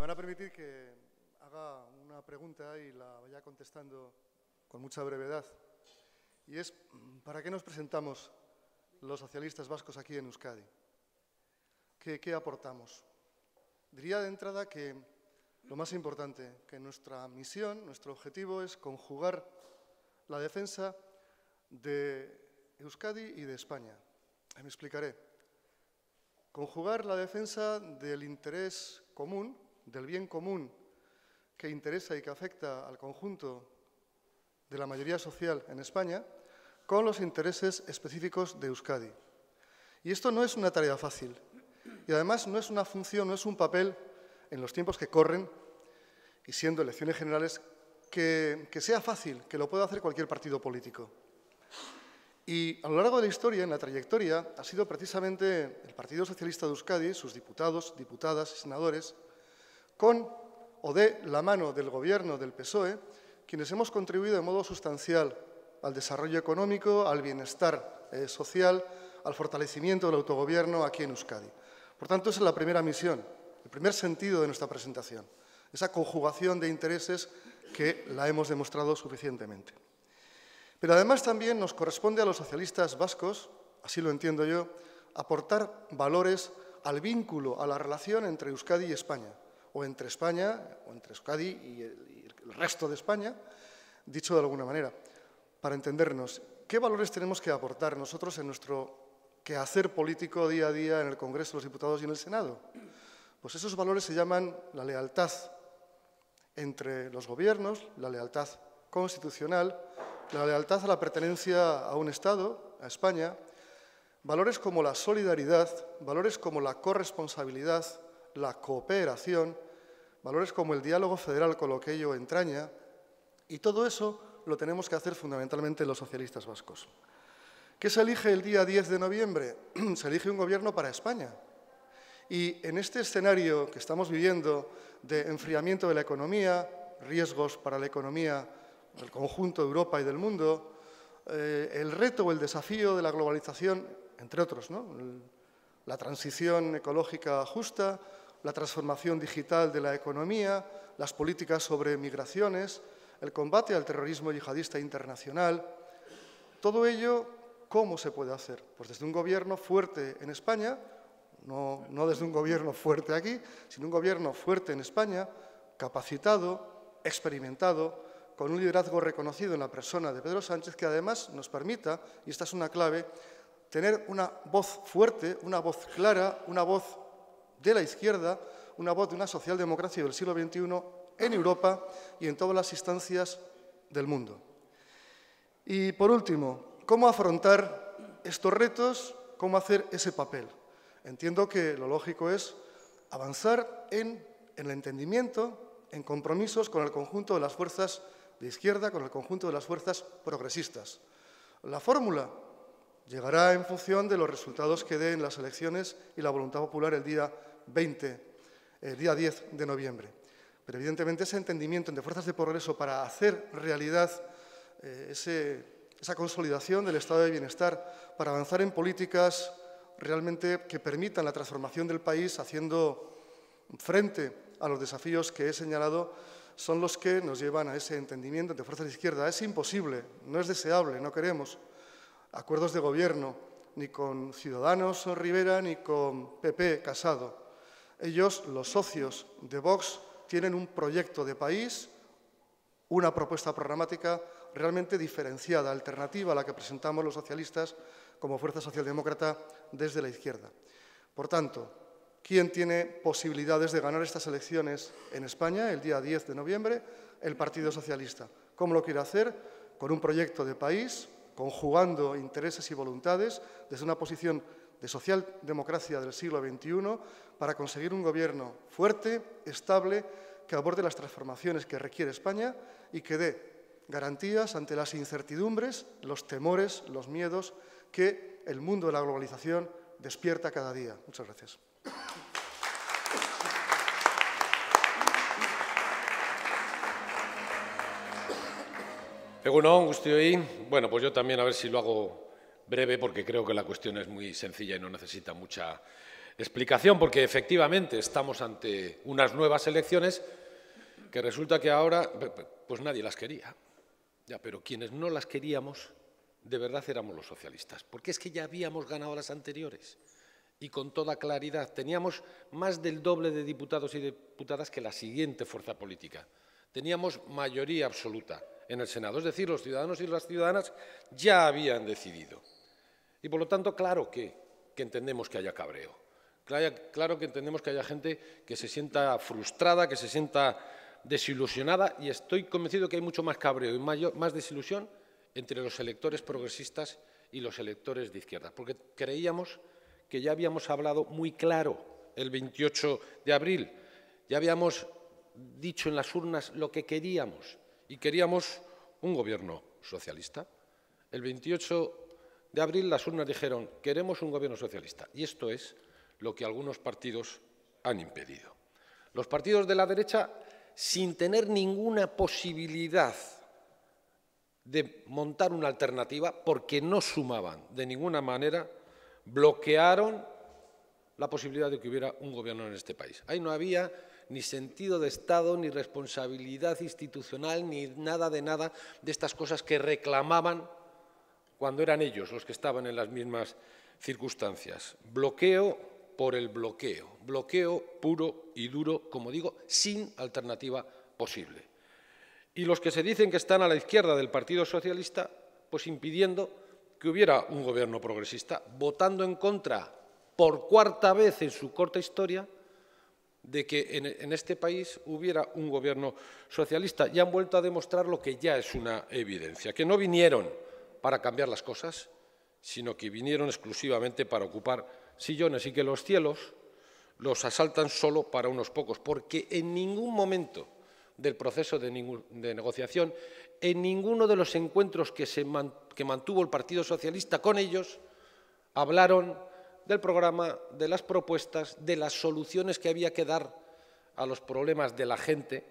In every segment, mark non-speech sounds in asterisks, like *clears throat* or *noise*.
van a permitir que haga una pregunta y la vaya contestando con mucha brevedad. Y es, ¿para qué nos presentamos los socialistas vascos aquí en Euskadi? ¿Qué, qué aportamos? Diría de entrada que lo más importante, que nuestra misión, nuestro objetivo es conjugar la defensa de Euskadi y de España. Me explicaré. Conjugar la defensa del interés común del bien común que interesa y que afecta al conjunto de la mayoría social en España con los intereses específicos de Euskadi. Y esto no es una tarea fácil. Y además no es una función, no es un papel en los tiempos que corren y siendo elecciones generales que, sea fácil, que lo pueda hacer cualquier partido político. Y a lo largo de la historia, en la trayectoria, ha sido precisamente el Partido Socialista de Euskadi, sus diputados, diputadas y senadores, con o de la mano del gobierno del PSOE, quienes hemos contribuido de modo sustancial al desarrollo económico, al bienestar eh, social, al fortalecimiento del autogobierno aquí en Euskadi. Por tanto, esa es la primera misión, el primer sentido de nuestra presentación, esa conjugación de intereses que la hemos demostrado suficientemente. Pero además también nos corresponde a los socialistas vascos, así lo entiendo yo, aportar valores al vínculo, a la relación entre Euskadi y España, o entre España, o entre Euskadi y el, y el resto de España, dicho de alguna manera, para entendernos, ¿qué valores tenemos que aportar nosotros en nuestro quehacer político día a día en el Congreso de los Diputados y en el Senado? Pues esos valores se llaman la lealtad entre los gobiernos, la lealtad constitucional, la lealtad a la pertenencia a un Estado, a España, valores como la solidaridad, valores como la corresponsabilidad, la cooperación, valores como el diálogo federal con lo que ello entraña, y todo eso lo tenemos que hacer fundamentalmente los socialistas vascos. ¿Qué se elige el día 10 de noviembre? *clears throat* Se elige un gobierno para España. Y en este escenario que estamos viviendo de enfriamiento de la economía, riesgos para la economía del conjunto de Europa y del mundo, eh, el reto o el desafío de la globalización, entre otros, ¿no? la transición ecológica justa, la transformación digital de la economía, las políticas sobre migraciones, el combate al terrorismo yihadista internacional. Todo ello, ¿cómo se puede hacer? Pues desde un gobierno fuerte en España, no, no desde un gobierno fuerte aquí, sino un gobierno fuerte en España, capacitado, experimentado, con un liderazgo reconocido en la persona de Pedro Sánchez, que además nos permita, y esta es una clave, tener una voz fuerte, una voz clara, una voz de la izquierda, una voz de una socialdemocracia del siglo XXI en Europa y en todas las instancias del mundo. Y por último, ¿cómo afrontar estos retos? ¿Cómo hacer ese papel? Entiendo que lo lógico es avanzar en, el entendimiento, en compromisos con el conjunto de las fuerzas de izquierda, con el conjunto de las fuerzas progresistas. La fórmula llegará en función de los resultados que den las elecciones y la voluntad popular el día 20, el eh, día 10 de noviembre. Pero evidentemente ese entendimiento entre fuerzas de progreso para hacer realidad eh, esa consolidación del estado de bienestar, para avanzar en políticas realmente que permitan la transformación del país haciendo frente a los desafíos que he señalado, son los que nos llevan a ese entendimiento entre fuerzas de izquierda. Es imposible, no es deseable, no queremos acuerdos de gobierno ni con Ciudadanos Rivera ni con PP Casado. Ellos, los socios de Vox, tienen un proyecto de país, una propuesta programática realmente diferenciada, alternativa a la que presentamos los socialistas como fuerza socialdemócrata desde la izquierda. Por tanto, ¿quién tiene posibilidades de ganar estas elecciones en España el día 10 de noviembre? El Partido Socialista. ¿Cómo lo quiere hacer? Con un proyecto de país, conjugando intereses y voluntades desde una posición de socialdemocracia del siglo XXI para conseguir un gobierno fuerte, estable, que aborde las transformaciones que requiere España y que dé garantías ante las incertidumbres, los temores, los miedos que el mundo de la globalización despierta cada día. Muchas gracias. Bueno, pues yo también a ver si lo hago breve porque creo que la cuestión es muy sencilla y no necesita mucha explicación, porque efectivamente estamos ante unas nuevas elecciones que resulta que ahora pues nadie las quería. Ya, pero quienes no las queríamos de verdad éramos los socialistas, porque es que ya habíamos ganado las anteriores y con toda claridad. Teníamos más del doble de diputados y diputadas que la siguiente fuerza política. Teníamos mayoría absoluta en el Senado, es decir, los ciudadanos y las ciudadanas ya habían decidido. Y por lo tanto, claro que, entendemos que haya cabreo. Claro, que entendemos que haya gente que se sienta frustrada, que se sienta desilusionada y estoy convencido que hay mucho más cabreo y más desilusión entre los electores progresistas y los electores de izquierda, porque creíamos que ya habíamos hablado muy claro el 28 de abril, ya habíamos dicho en las urnas lo que queríamos y queríamos un gobierno socialista. El 28 de abril las urnas dijeron, queremos un gobierno socialista. Y esto es lo que algunos partidos han impedido. Los partidos de la derecha, sin tener ninguna posibilidad de montar una alternativa, porque no sumaban de ninguna manera, bloquearon la posibilidad de que hubiera un gobierno en este país. Ahí no había ni sentido de Estado, ni responsabilidad institucional, ni nada de nada de estas cosas que reclamaban cuando eran ellos los que estaban en las mismas circunstancias. Bloqueo por el bloqueo, bloqueo puro y duro, como digo, sin alternativa posible. Y los que se dicen que están a la izquierda del Partido Socialista, pues impidiendo que hubiera un gobierno progresista, votando en contra por cuarta vez en su corta historia de que en, este país hubiera un gobierno socialista. Y han vuelto a demostrar lo que ya es una evidencia, que no vinieron para cambiar las cosas, sino que vinieron exclusivamente para ocupar sillones y que los cielos los asaltan solo para unos pocos, porque en ningún momento del proceso de, negociación, en ninguno de los encuentros que, se que mantuvo el Partido Socialista con ellos, hablaron del programa, de las propuestas, de las soluciones que había que dar a los problemas de la gente,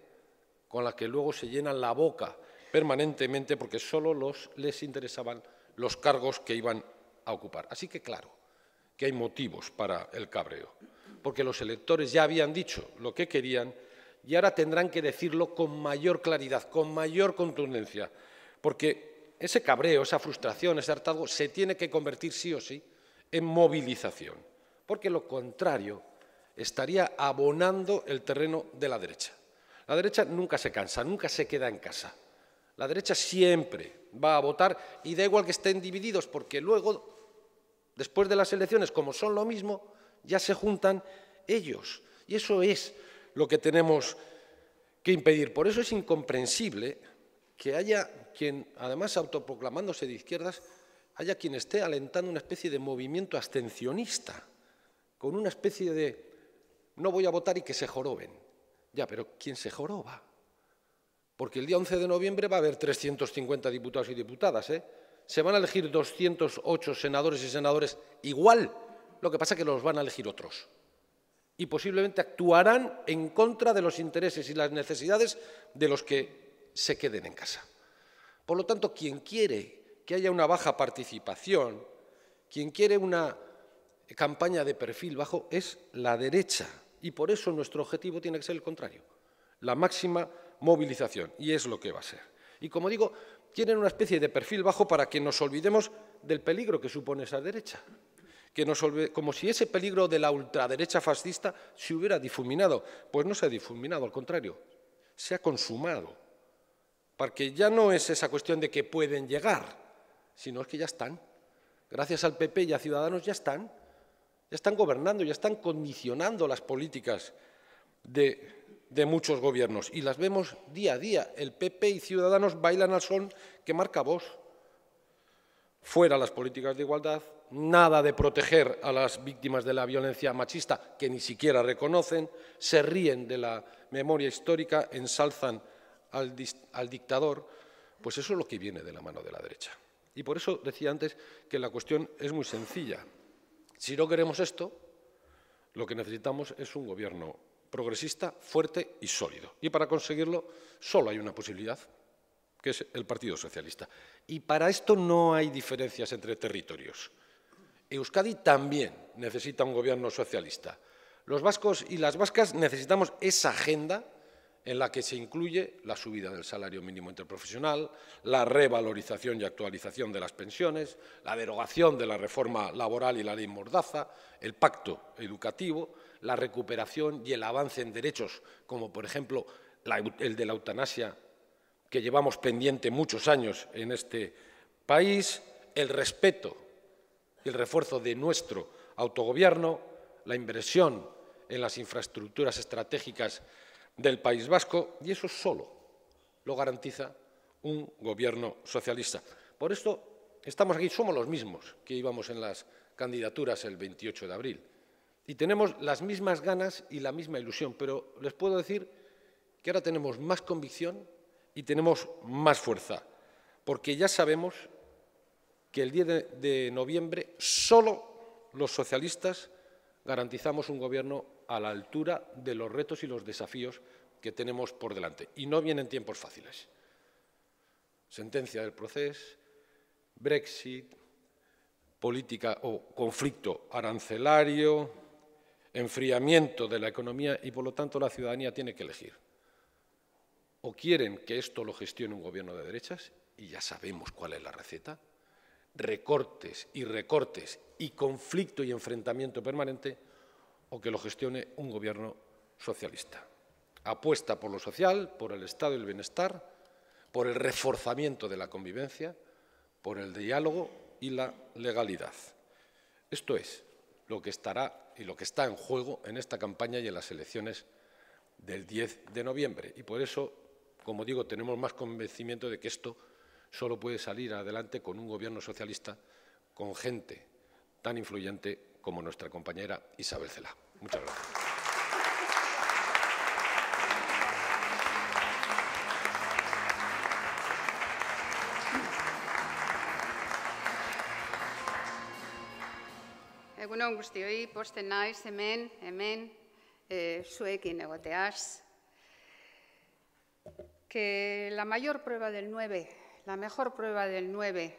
con la que luego se llenan la boca permanentemente porque solo les interesaban los cargos que iban a ocupar. Así que claro que hay motivos para el cabreo, porque los electores ya habían dicho lo que querían y ahora tendrán que decirlo con mayor claridad, con mayor contundencia, porque ese cabreo, esa frustración, ese hartazgo se tiene que convertir sí o sí en movilización, porque lo contrario estaría abonando el terreno de la derecha. La derecha nunca se cansa, nunca se queda en casa. La derecha siempre va a votar y da igual que estén divididos, porque luego, después de las elecciones, como son lo mismo, ya se juntan ellos. Y eso es lo que tenemos que impedir. Por eso es incomprensible que haya quien, además autoproclamándose de izquierdas, haya quien esté alentando una especie de movimiento abstencionista, con una especie de no voy a votar y que se joroben. Ya, pero ¿quién se joroba? Porque el día 11 de noviembre va a haber 350 diputados y diputadas. ¿eh? Se van a elegir 208 senadores y senadores igual, lo que pasa es que los van a elegir otros. Y posiblemente actuarán en contra de los intereses y las necesidades de los que se queden en casa. Por lo tanto, quien quiere que haya una baja participación, quien quiere una campaña de perfil bajo, es la derecha. Y por eso nuestro objetivo tiene que ser el contrario, la máxima movilización, y es lo que va a ser. Y como digo, tienen una especie de perfil bajo para que nos olvidemos del peligro que supone esa derecha. Que como si ese peligro de la ultraderecha fascista se hubiera difuminado. Pues no se ha difuminado, al contrario, se ha consumado. Porque ya no es esa cuestión de que pueden llegar, sino es que ya están. Gracias al PP y a Ciudadanos ya están. Ya están gobernando, ya están condicionando las políticas de de muchos gobiernos. Y las vemos día a día. El PP y Ciudadanos bailan al son que marca vos. Fuera las políticas de igualdad, nada de proteger a las víctimas de la violencia machista, que ni siquiera reconocen, se ríen de la memoria histórica, ensalzan al, al dictador. Pues eso es lo que viene de la mano de la derecha. Y por eso decía antes que la cuestión es muy sencilla. Si no queremos esto, lo que necesitamos es un gobierno progresista fuerte y sólido. Y para conseguirlo solo hay una posibilidad, que es el Partido Socialista. Y para esto no hay diferencias entre territorios. Euskadi también necesita un gobierno socialista. Los vascos y las vascas necesitamos esa agenda en la que se incluye la subida del salario mínimo interprofesional, la revalorización y actualización de las pensiones, la derogación de la reforma laboral y la ley Mordaza, el pacto educativo, la recuperación y el avance en derechos, como por ejemplo el de la eutanasia, que llevamos pendiente muchos años en este país, el respeto y el refuerzo de nuestro autogobierno, la inversión en las infraestructuras estratégicas del País Vasco, y eso solo lo garantiza un gobierno socialista. Por esto estamos aquí, somos los mismos que íbamos en las candidaturas el 28 de abril. Y tenemos las mismas ganas y la misma ilusión, pero les puedo decir que ahora tenemos más convicción y tenemos más fuerza, porque ya sabemos que el 10 de, noviembre solo los socialistas garantizamos un gobierno a la altura de los retos y los desafíos que tenemos por delante. Y no vienen tiempos fáciles. Sentencia del proceso, Brexit, política o conflicto arancelario, enfriamiento de la economía y, por lo tanto, la ciudadanía tiene que elegir. O quieren que esto lo gestione un gobierno de derechas, y ya sabemos cuál es la receta, recortes y recortes y conflicto y enfrentamiento permanente, o que lo gestione un gobierno socialista. Apuesta por lo social, por el Estado y el bienestar, por el reforzamiento de la convivencia, por el diálogo y la legalidad. Esto es, lo que estará y lo que está en juego en esta campaña y en las elecciones del 10 de noviembre. Y por eso, como digo, tenemos más convencimiento de que esto solo puede salir adelante con un gobierno socialista, con gente tan influyente como nuestra compañera Isabel Cela. Muchas gracias. Eh, que la mayor prueba del 9, la mejor prueba del 9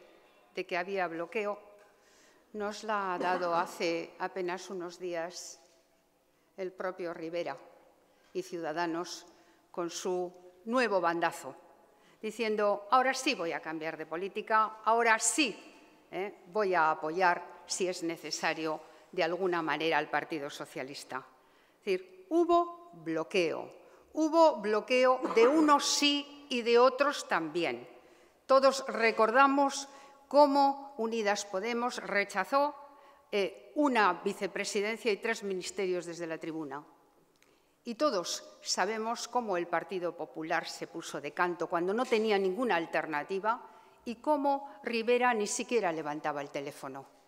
de que había bloqueo, nos la ha dado hace apenas unos días el propio Rivera y Ciudadanos con su nuevo bandazo, diciendo, ahora sí voy a cambiar de política, ahora sí eh, voy a apoyar, si es necesario, de alguna manera al Partido Socialista. Es decir, hubo bloqueo, hubo bloqueo de unos sí y de otros también. Todos recordamos cómo Unidas Podemos rechazó eh, una vicepresidencia y tres ministerios desde la tribuna. Y todos sabemos cómo el Partido Popular se puso de canto cuando no tenía ninguna alternativa y cómo Rivera ni siquiera levantaba el teléfono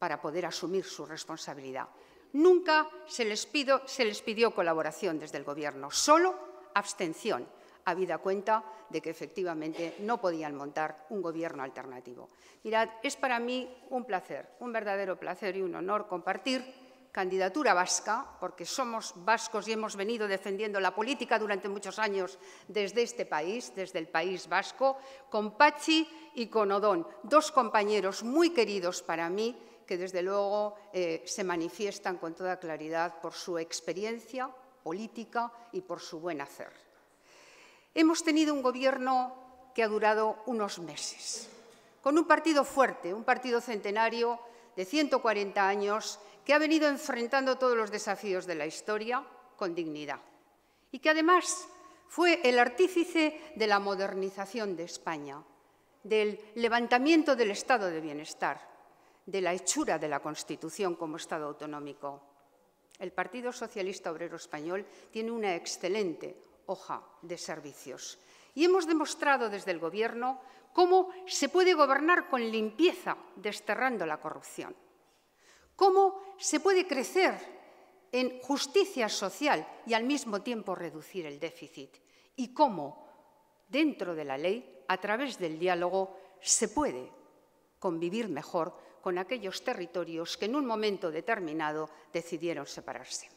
para poder asumir su responsabilidad. Nunca se les, pido, se les pidió colaboración desde el Gobierno, solo abstención, habida cuenta de que efectivamente no podían montar un Gobierno alternativo. Mirad, es para mí un placer, un verdadero placer y un honor compartir candidatura vasca, porque somos vascos y hemos venido defendiendo la política durante muchos años desde este país, desde el País Vasco, con Pachi y con Odón, dos compañeros muy queridos para mí que desde luego eh, se manifiestan con toda claridad por su experiencia política y por su buen hacer. Hemos tenido un gobierno que ha durado unos meses, con un partido fuerte, un partido centenario de 140 años, que ha venido enfrentando todos los desafíos de la historia con dignidad y que además fue el artífice de la modernización de España, del levantamiento del estado de bienestar, de la hechura de la Constitución como Estado autonómico. El Partido Socialista Obrero Español tiene una excelente hoja de servicios y hemos demostrado desde el Gobierno cómo se puede gobernar con limpieza, desterrando la corrupción, cómo se puede crecer en justicia social y al mismo tiempo reducir el déficit y cómo, dentro de la ley, a través del diálogo, se puede convivir mejor con aquellos territorios que en un momento determinado decidieron separarse.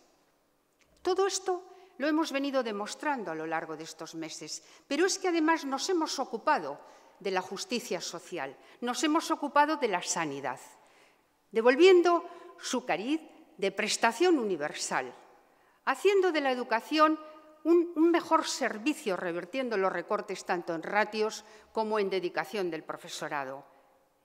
Todo esto lo hemos venido demostrando a lo largo de estos meses, pero es que además nos hemos ocupado de la justicia social, nos hemos ocupado de la sanidad, devolviendo su cariz de prestación universal, haciendo de la educación un, mejor servicio, revirtiendo los recortes tanto en ratios como en dedicación del profesorado.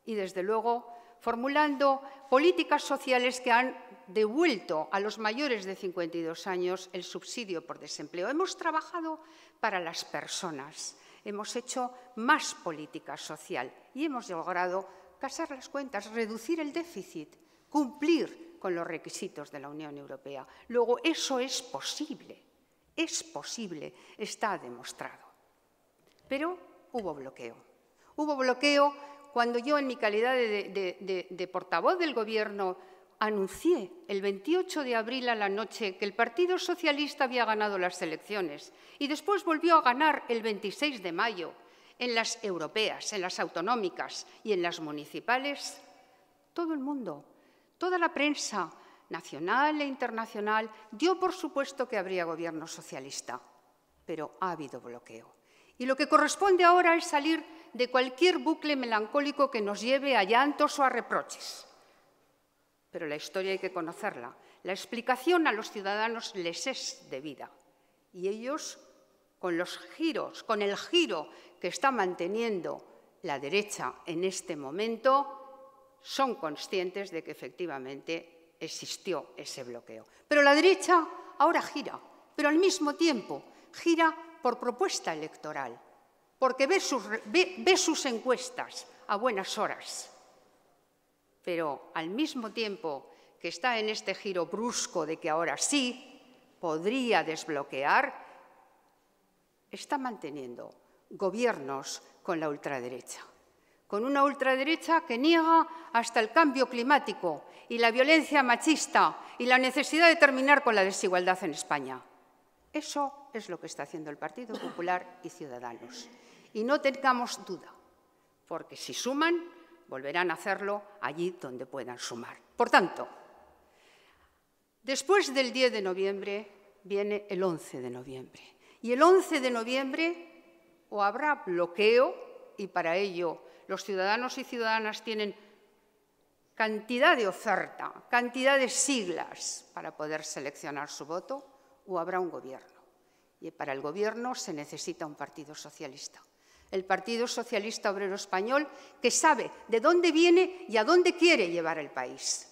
Y desde luego formulando políticas sociales que han devuelto a los mayores de 52 años el subsidio por desempleo. Hemos trabajado para las personas, hemos hecho más política social y hemos logrado casar las cuentas, reducir el déficit, cumplir con los requisitos de la Unión Europea. Luego, eso es posible, es posible, está demostrado. Pero hubo bloqueo. Hubo bloqueo cuando yo en mi calidad de, portavoz del Gobierno anuncié el 28 de abril a la noche que el Partido Socialista había ganado las elecciones y después volvió a ganar el 26 de mayo en las europeas, en las autonómicas y en las municipales, todo el mundo, toda la prensa nacional e internacional dio por supuesto que habría gobierno socialista, pero ha habido bloqueo. Y lo que corresponde ahora es salir de cualquier bucle melancólico que nos lleve a llantos o a reproches. Pero la historia hay que conocerla. La explicación a los ciudadanos les es debida. Y ellos, con los giros, con el giro que está manteniendo la derecha en este momento, son conscientes de que efectivamente existió ese bloqueo. Pero la derecha ahora gira, pero al mismo tiempo gira por propuesta electoral porque ve sus, encuestas a buenas horas. Pero al mismo tiempo que está en este giro brusco de que ahora sí podría desbloquear, está manteniendo gobiernos con la ultraderecha, con una ultraderecha que niega hasta el cambio climático y la violencia machista y la necesidad de terminar con la desigualdad en España. Eso es lo que está haciendo el Partido Popular y Ciudadanos. Y no tengamos duda, porque si suman, volverán a hacerlo allí donde puedan sumar. Por tanto, después del 10 de noviembre viene el 11 de noviembre. Y el 11 de noviembre o habrá bloqueo, y para ello los ciudadanos y ciudadanas tienen cantidad de oferta, cantidad de siglas para poder seleccionar su voto, o habrá un gobierno. Y para el gobierno se necesita un partido socialista el Partido Socialista Obrero Español, que sabe de dónde viene y a dónde quiere llevar el país.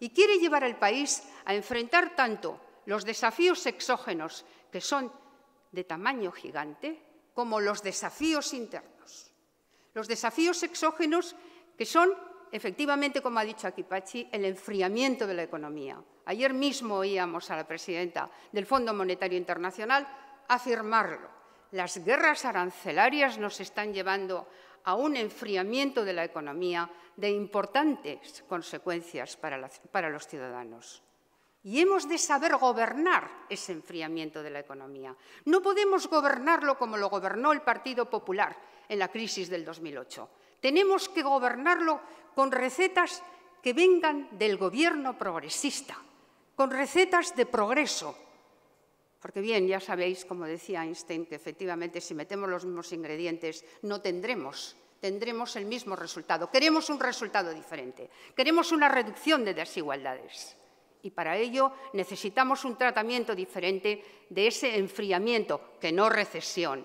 Y quiere llevar al país a enfrentar tanto los desafíos exógenos, que son de tamaño gigante, como los desafíos internos. Los desafíos exógenos que son, efectivamente, como ha dicho Akipachi, el enfriamiento de la economía. Ayer mismo oíamos a la presidenta del Fondo Monetario Internacional afirmarlo las guerras arancelarias nos están llevando a un enfriamiento de la economía de importantes consecuencias para, los ciudadanos. Y hemos de saber gobernar ese enfriamiento de la economía. No podemos gobernarlo como lo gobernó el Partido Popular en la crisis del 2008. Tenemos que gobernarlo con recetas que vengan del gobierno progresista, con recetas de progreso, porque bien, ya sabéis, como decía Einstein, que efectivamente si metemos los mismos ingredientes no tendremos tendremos el mismo resultado. Queremos un resultado diferente. Queremos una reducción de desigualdades. Y para ello necesitamos un tratamiento diferente de ese enfriamiento, que no recesión,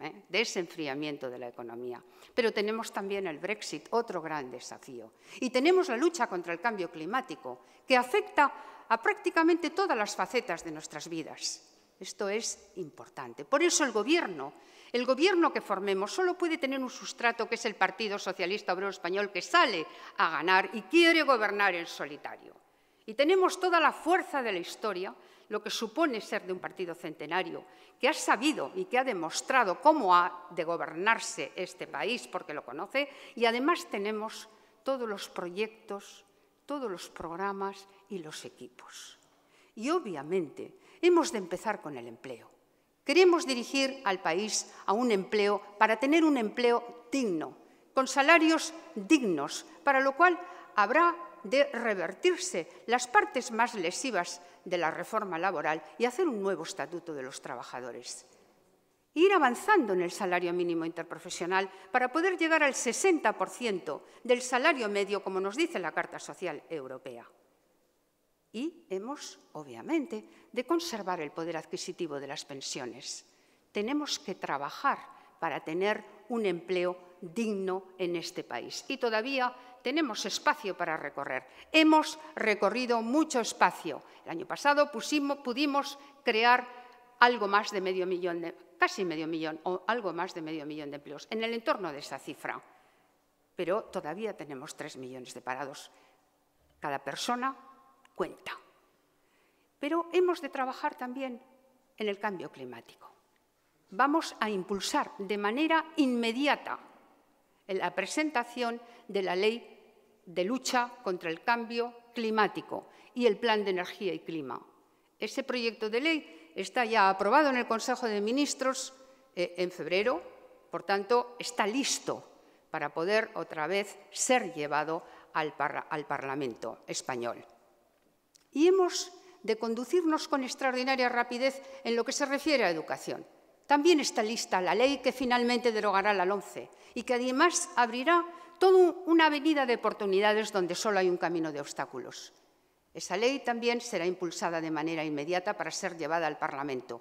¿eh? de ese enfriamiento de la economía. Pero tenemos también el Brexit, otro gran desafío. Y tenemos la lucha contra el cambio climático, que afecta a prácticamente todas las facetas de nuestras vidas. Esto es importante. Por eso el Gobierno, el Gobierno que formemos, solo puede tener un sustrato que es el Partido Socialista Obrero Español que sale a ganar y quiere gobernar en solitario. Y tenemos toda la fuerza de la historia, lo que supone ser de un partido centenario, que ha sabido y que ha demostrado cómo ha de gobernarse este país, porque lo conoce, y además tenemos todos los proyectos, todos los programas y los equipos. Y obviamente hemos de empezar con el empleo. Queremos dirigir al país a un empleo para tener un empleo digno, con salarios dignos, para lo cual habrá de revertirse las partes más lesivas de la reforma laboral y hacer un nuevo estatuto de los trabajadores. ir avanzando en el salario mínimo interprofesional para poder llegar al 60% del salario medio, como nos dice la Carta Social Europea y hemos, obviamente, de conservar el poder adquisitivo de las pensiones. Tenemos que trabajar para tener un empleo digno en este país. Y todavía tenemos espacio para recorrer. Hemos recorrido mucho espacio. El año pasado pudimos crear algo más de medio millón, de, casi medio millón o algo más de medio millón de empleos, en el entorno de esa cifra. Pero todavía tenemos tres millones de parados. Cada persona cuenta. Pero hemos de trabajar también en el cambio climático. Vamos a impulsar de manera inmediata la presentación de la ley de lucha contra el cambio climático y el plan de energía y clima. Ese proyecto de ley está ya aprobado en el Consejo de Ministros eh, en febrero, por tanto, está listo para poder otra vez ser llevado al Parlamento español y hemos de conducirnos con extraordinaria rapidez en lo que se refiere a educación. También está lista la ley que finalmente derogará la Lonce y que además abrirá toda una avenida de oportunidades donde solo hay un camino de obstáculos. Esa ley también será impulsada de manera inmediata para ser llevada al Parlamento.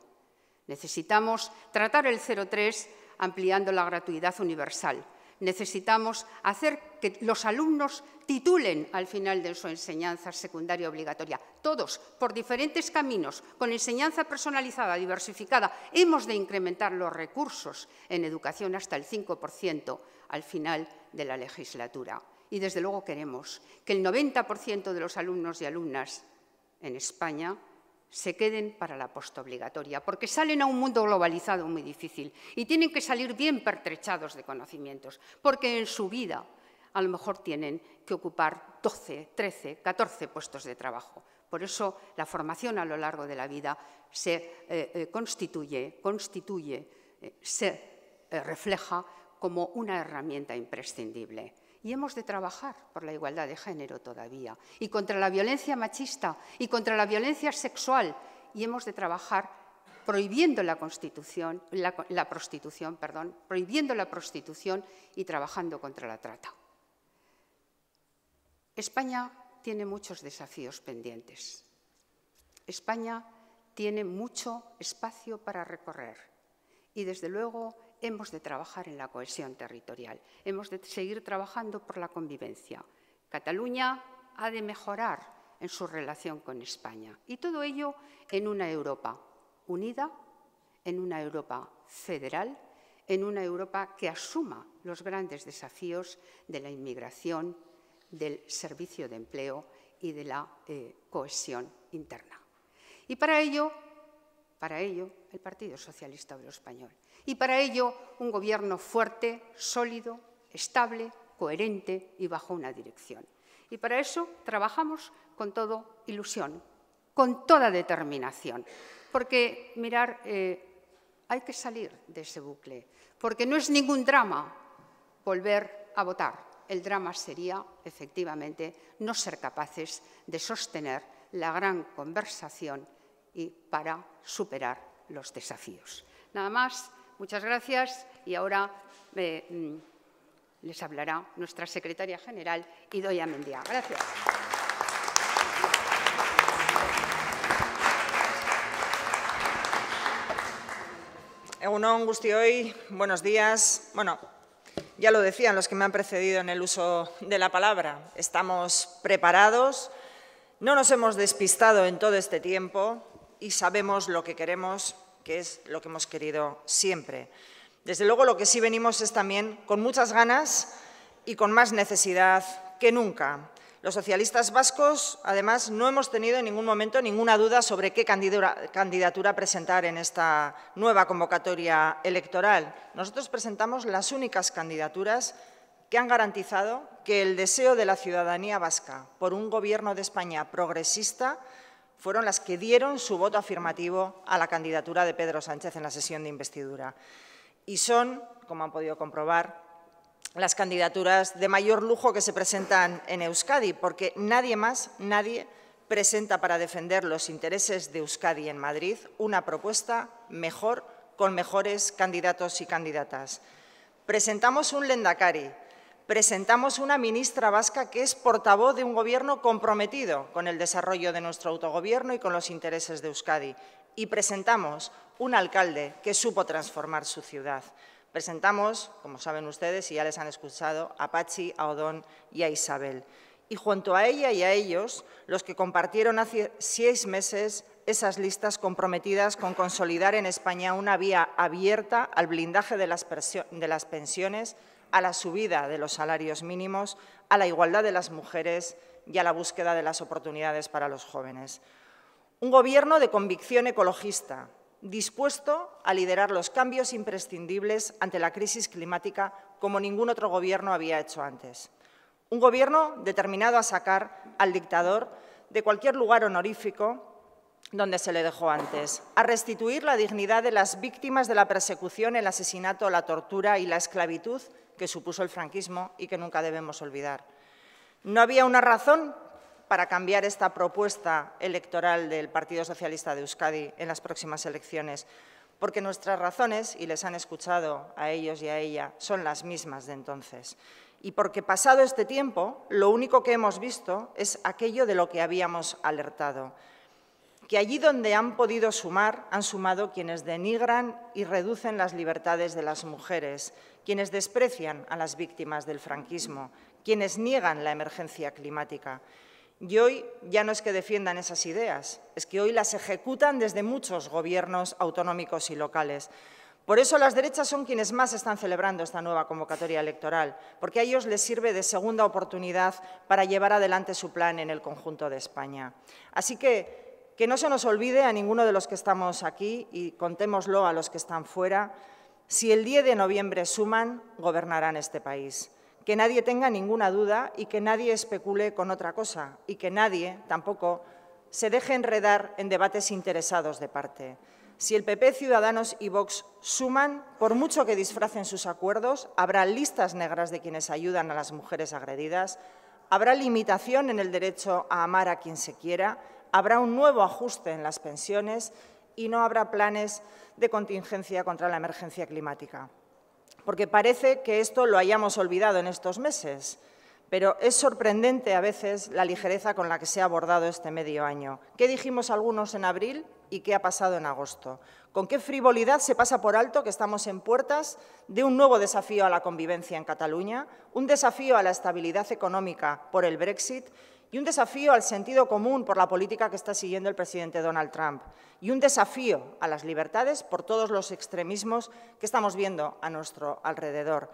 Necesitamos tratar el 03 ampliando la gratuidad universal, Necesitamos hacer que los alumnos titulen al final de su enseñanza secundaria obligatoria. Todos, por diferentes caminos, con enseñanza personalizada, diversificada, hemos de incrementar los recursos en educación hasta el 5% al final de la legislatura. Y desde luego queremos que el 90% de los alumnos y alumnas en España se queden para la obligatoria porque salen a un mundo globalizado muy difícil y tienen que salir bien pertrechados de conocimientos, porque en su vida a lo mejor tienen que ocupar 12, 13, 14 puestos de trabajo. Por eso la formación a lo largo de la vida se eh, eh, constituye, constituye eh, se refleja como una herramienta imprescindible. Y hemos de trabajar por la igualdad de género todavía, y contra la violencia machista, y contra la violencia sexual, y hemos de trabajar prohibiendo la, prostitución, prohibiendo la prostitución y trabajando contra la trata. España tiene muchos desafíos pendientes. España tiene mucho espacio para recorrer y, desde luego, hemos de trabajar en la cohesión territorial, hemos de seguir trabajando por la convivencia. Cataluña ha de mejorar en su relación con España. Y todo ello en una Europa unida, en una Europa federal, en una Europa que asuma los grandes desafíos de la inmigración, del servicio de empleo y de la eh, cohesión interna. Y para ello, para ello, el Partido Socialista Obrero Español y para ello un gobierno fuerte, sólido, estable, coherente y bajo una dirección. Y para eso trabajamos con toda ilusión, con toda determinación, porque mirar, eh, hay que salir de ese bucle, porque no es ningún drama volver a votar. El drama sería, efectivamente, no ser capaces de sostener la gran conversación y para superar los desafíos. Nada más. Muchas gracias y ahora eh, mm, les hablará nuestra secretaria general, Idoia Mendía. Gracias. Egunon hoy, buenos días. Bueno, ya lo decían los que me han precedido en el uso de la palabra. Estamos preparados, no nos hemos despistado en todo este tiempo y sabemos lo que queremos que es lo que hemos querido siempre. Desde luego lo que sí venimos es también con muchas ganas y con más necesidad que nunca. Los socialistas vascos, además, no hemos tenido en ningún momento ninguna duda sobre qué candidatura presentar en esta nueva convocatoria electoral. Nosotros presentamos las únicas candidaturas que han garantizado que el deseo de la ciudadanía vasca por un gobierno de España progresista fueron las que dieron su voto afirmativo a la candidatura de Pedro Sánchez en la sesión de investidura. Y son, como han podido comprobar, las candidaturas de mayor lujo que se presentan en Euskadi, porque nadie más, nadie presenta para defender los intereses de Euskadi en Madrid una propuesta mejor, con mejores candidatos y candidatas. Presentamos un Lendakari, presentamos una ministra vasca que es portavoz de un gobierno comprometido con el desarrollo de nuestro autogobierno y con los intereses de Euskadi. Y presentamos un alcalde que supo transformar su ciudad. Presentamos, como saben ustedes y ya les han escuchado, a Pachi, a Odón y a Isabel. Y junto a ella y a ellos, los que compartieron hace seis meses esas listas comprometidas con consolidar en España una vía abierta al blindaje de las, de las pensiones, a la subida de los salarios mínimos, a la igualdad de las mujeres y a la búsqueda de las oportunidades para los jóvenes. Un gobierno de convicción ecologista, dispuesto a liderar los cambios imprescindibles ante la crisis climática como ningún otro gobierno había hecho antes. Un gobierno determinado a sacar al dictador de cualquier lugar honorífico donde se le dejó antes, a restituir la dignidad de las víctimas de la persecución, el asesinato, la tortura y la esclavitud que supuso el franquismo y que nunca debemos olvidar. No había una razón para cambiar esta propuesta electoral del Partido Socialista de Euskadi en las próximas elecciones, porque nuestras razones, y les han escuchado a ellos y a ella, son las mismas de entonces. Y porque pasado este tiempo, lo único que hemos visto es aquello de lo que habíamos alertado que allí donde han podido sumar, han sumado quienes denigran y reducen las libertades de las mujeres, quienes desprecian a las víctimas del franquismo, quienes niegan la emergencia climática. Y hoy ya no es que defiendan esas ideas, es que hoy las ejecutan desde muchos gobiernos autonómicos y locales. Por eso las derechas son quienes más están celebrando esta nueva convocatoria electoral, porque a ellos les sirve de segunda oportunidad para llevar adelante su plan en el conjunto de España. Así que que no se nos olvide a ninguno de los que estamos aquí y contémoslo a los que están fuera, si el 10 de noviembre suman, gobernarán este país. Que nadie tenga ninguna duda y que nadie especule con otra cosa y que nadie tampoco se deje enredar en debates interesados de parte. Si el PP, Ciudadanos y Vox suman, por mucho que disfracen sus acuerdos, habrá listas negras de quienes ayudan a las mujeres agredidas, habrá limitación en el derecho a amar a quien se quiera, habrá un nuevo ajuste en las pensiones y no habrá planes de contingencia contra la emergencia climática. Porque parece que esto lo hayamos olvidado en estos meses, pero es sorprendente a veces la ligereza con la que se ha abordado este medio año. ¿Qué dijimos algunos en abril y qué ha pasado en agosto? ¿Con qué frivolidad se pasa por alto que estamos en puertas de un nuevo desafío a la convivencia en Cataluña, un desafío a la estabilidad económica por el Brexit y un desafío al sentido común por la política que está siguiendo el presidente Donald Trump, y un desafío a las libertades por todos los extremismos que estamos viendo a nuestro alrededor.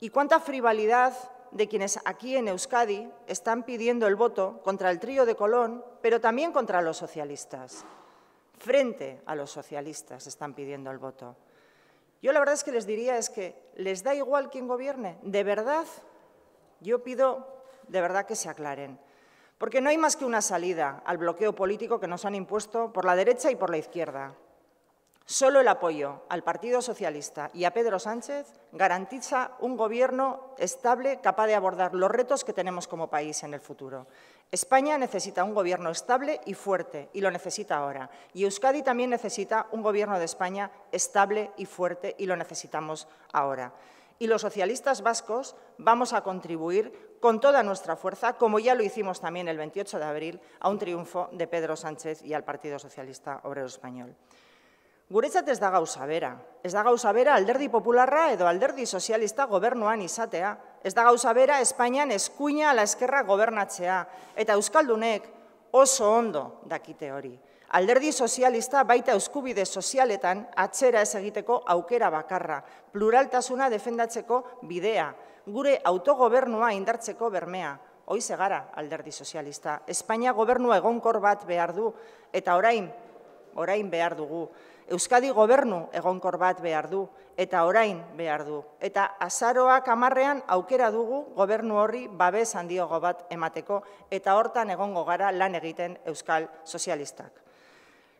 Y cuánta frivolidad de quienes aquí en Euskadi están pidiendo el voto contra el trío de Colón, pero también contra los socialistas. Frente a los socialistas están pidiendo el voto. Yo la verdad es que les diría es que les da igual quién gobierne. De verdad, yo pido de verdad que se aclaren. Porque no hay más que una salida al bloqueo político que nos han impuesto por la derecha y por la izquierda. Solo el apoyo al Partido Socialista y a Pedro Sánchez garantiza un gobierno estable capaz de abordar los retos que tenemos como país en el futuro. España necesita un gobierno estable y fuerte, y lo necesita ahora. Y Euskadi también necesita un gobierno de España estable y fuerte, y lo necesitamos ahora. y los socialistas vascos vamos a contribuir con toda nuestra fuerza, como ya lo hicimos también el 28 de abril, a un triunfo de Pedro Sánchez y al Partido Socialista Obrero Español. Guretzat ez da gauza bera. Ez da gauza bera alderdi popularra edo alderdi sozialista gobernuan izatea. Ez da gauza bera Espainian eskuina ala eskerra gobernatzea. Eta Euskaldunek oso ondo dakite hori. Alderdi sozialista baita euskubide sozialetan atzera ez egiteko aukera bakarra, pluraltasuna defendatzeko bidea, gure autogobernua indartzeko bermea. Oize gara alderdi sozialista. Espainia gobernua egonkor bat behar du eta orain, orain behar dugu. Euskadi gobernu egonkor bat behar du eta orain behar du. Eta azaroak amarrean aukera dugu gobernu horri babes handiogo bat emateko eta hortan egongo gara lan egiten euskal sozialistak.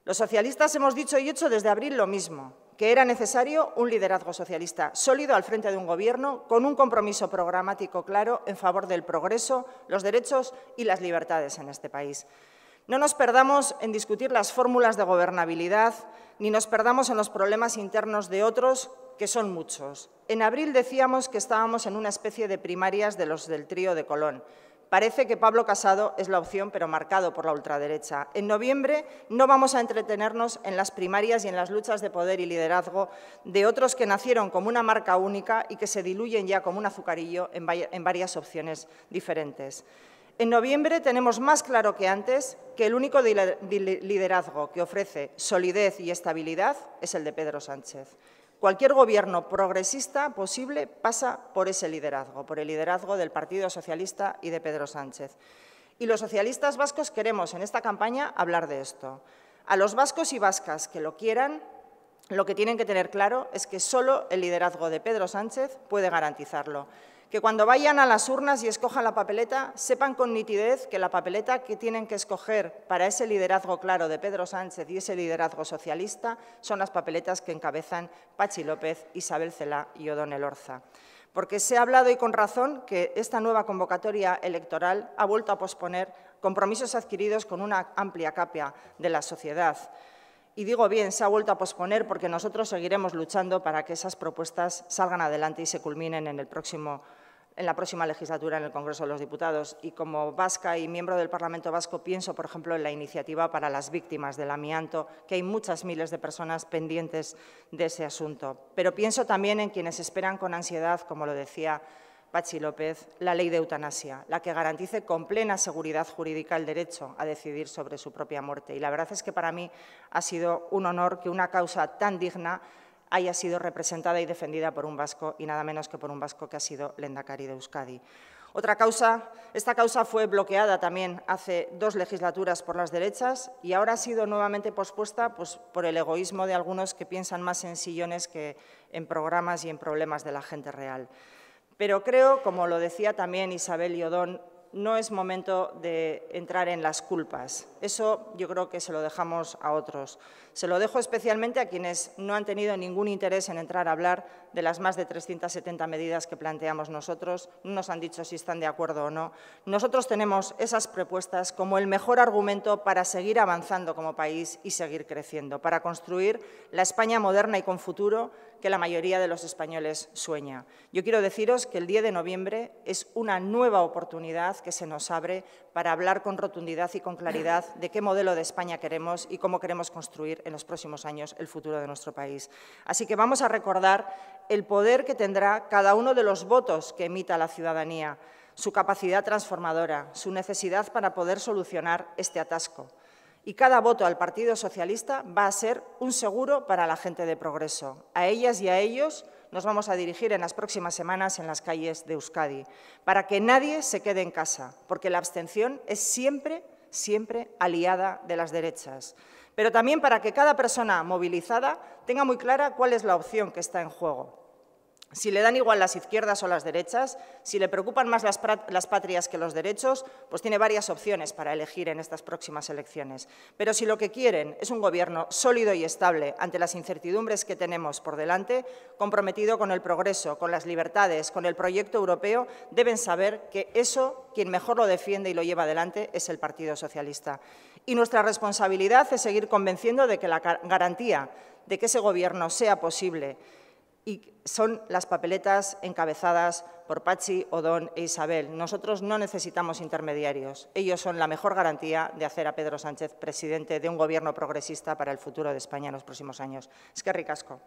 Los socialistas hemos dicho y hecho desde abril lo mismo, que era necesario un liderazgo socialista sólido al frente de un Gobierno con un compromiso programático claro en favor del progreso, los derechos y las libertades en este país. No nos perdamos en discutir las fórmulas de gobernabilidad, ni nos perdamos en los problemas internos de otros, que son muchos. En abril decíamos que estábamos en una especie de primarias de los del trío de Colón, Parece que Pablo Casado es la opción, pero marcado por la ultraderecha. En noviembre no vamos a entretenernos en las primarias y en las luchas de poder y liderazgo de otros que nacieron como una marca única y que se diluyen ya como un azucarillo en varias opciones diferentes. En noviembre tenemos más claro que antes que el único liderazgo que ofrece solidez y estabilidad es el de Pedro Sánchez. Cualquier gobierno progresista posible pasa por ese liderazgo, por el liderazgo del Partido Socialista y de Pedro Sánchez. Y los socialistas vascos queremos en esta campaña hablar de esto. A los vascos y vascas que lo quieran, lo que tienen que tener claro es que solo el liderazgo de Pedro Sánchez puede garantizarlo que cuando vayan a las urnas y escojan la papeleta, sepan con nitidez que la papeleta que tienen que escoger para ese liderazgo claro de Pedro Sánchez y ese liderazgo socialista son las papeletas que encabezan Pachi López, Isabel Cela y O'Donnell Orza. Porque se ha hablado y con razón que esta nueva convocatoria electoral ha vuelto a posponer compromisos adquiridos con una amplia capa de la sociedad. Y digo bien, se ha vuelto a posponer porque nosotros seguiremos luchando para que esas propuestas salgan adelante y se culminen en el próximo en la próxima legislatura en el Congreso de los Diputados. Y como vasca y miembro del Parlamento Vasco pienso, por ejemplo, en la iniciativa para las víctimas del amianto, que hay muchas miles de personas pendientes de ese asunto. Pero pienso también en quienes esperan con ansiedad, como lo decía Pachi López, la ley de eutanasia, la que garantice con plena seguridad jurídica el derecho a decidir sobre su propia muerte. Y la verdad es que para mí ha sido un honor que una causa tan digna haya sido representada y defendida por un vasco, y nada menos que por un vasco que ha sido Lendakari de Euskadi. Otra causa, esta causa fue bloqueada también hace dos legislaturas por las derechas y ahora ha sido nuevamente pospuesta pues, por el egoísmo de algunos que piensan más en sillones que en programas y en problemas de la gente real. Pero creo, como lo decía también Isabel Iodón, no es momento de entrar en las culpas. Eso yo creo que se lo dejamos a otros. Se lo dejo especialmente a quienes no han tenido ningún interés en entrar a hablar de las más de 370 medidas que planteamos nosotros. No nos han dicho si están de acuerdo o no. Nosotros tenemos esas propuestas como el mejor argumento para seguir avanzando como país y seguir creciendo, para construir la España moderna y con futuro, que la mayoría de los españoles sueña. Yo quiero deciros que el 10 de noviembre es una nueva oportunidad que se nos abre para hablar con rotundidad y con claridad de qué modelo de España queremos y cómo queremos construir en los próximos años el futuro de nuestro país. Así que vamos a recordar el poder que tendrá cada uno de los votos que emita la ciudadanía, su capacidad transformadora, su necesidad para poder solucionar este atasco y cada voto al Partido Socialista va a ser un seguro para la gente de progreso. A ellas y a ellos nos vamos a dirigir en las próximas semanas en las calles de Euskadi, para que nadie se quede en casa, porque la abstención es siempre, siempre aliada de las derechas. Pero también para que cada persona movilizada tenga muy clara cuál es la opción que está en juego. Si le dan igual las izquierdas o las derechas, si le preocupan más las, patrias que los derechos, pues tiene varias opciones para elegir en estas próximas elecciones. Pero si lo que quieren es un gobierno sólido y estable ante las incertidumbres que tenemos por delante, comprometido con el progreso, con las libertades, con el proyecto europeo, deben saber que eso, quien mejor lo defiende y lo lleva adelante, es el Partido Socialista. Y nuestra responsabilidad es seguir convenciendo de que la garantía de que ese gobierno sea posible y son las papeletas encabezadas por Pachi, Odón e Isabel. Nosotros no necesitamos intermediarios. Ellos son la mejor garantía de hacer a Pedro Sánchez presidente de un gobierno progresista para el futuro de España en los próximos años. Es que ricasco.